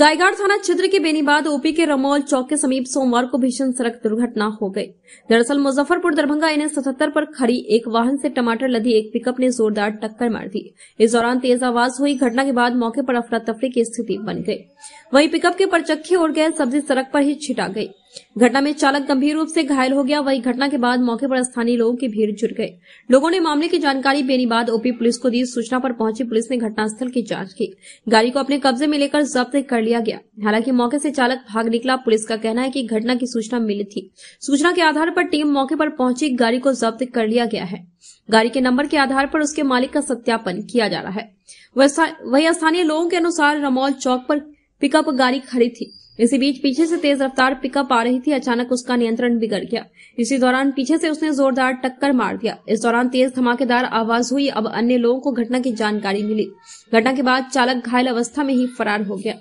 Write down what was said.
गायघाट थाना क्षेत्र के बेनीबाद ओपी के रमौल चौक के समीप सोमवार को भीषण सड़क दुर्घटना हो गई दरअसल मुजफ्फरपुर दरभंगा एन सतहत्तर पर खड़ी एक वाहन से टमाटर लदी एक पिकअप ने जोरदार टक्कर मार दी इस दौरान तेज आवाज हुई घटना के बाद मौके पर अफरा तफरी की स्थिति बन गई वहीं पिकअप के परचक्के उड़ गए सब्जी सड़क पर ही छिटा गयी घटना में चालक गंभीर रूप से घायल हो गया वही घटना के बाद मौके पर स्थानीय लोगों की भीड़ जुट गई लोगों ने मामले की जानकारी बेनीबाद ओपी पुलिस को दी सूचना पर पहुंची पुलिस ने घटनास्थल की जांच की गाड़ी को अपने कब्जे में लेकर जब्त कर लिया गया हालांकि मौके से चालक भाग निकला पुलिस का कहना है कि घटना की सूचना मिली थी सूचना के आधार पर टीम मौके पर पहुंची गाड़ी को जब्त कर लिया गया है गाड़ी के नंबर के आधार पर उसके मालिक का सत्यापन किया जा रहा है वही स्थानीय लोगों के अनुसार रमौल चौक पर पिकअप गाड़ी खड़ी थी इसी बीच पीछे से तेज रफ्तार पिकअप आ रही थी अचानक उसका नियंत्रण बिगड़ गया इसी दौरान पीछे से उसने जोरदार टक्कर मार दिया इस दौरान तेज धमाकेदार आवाज हुई अब अन्य लोगों को घटना की जानकारी मिली घटना के बाद चालक घायल अवस्था में ही फरार हो गया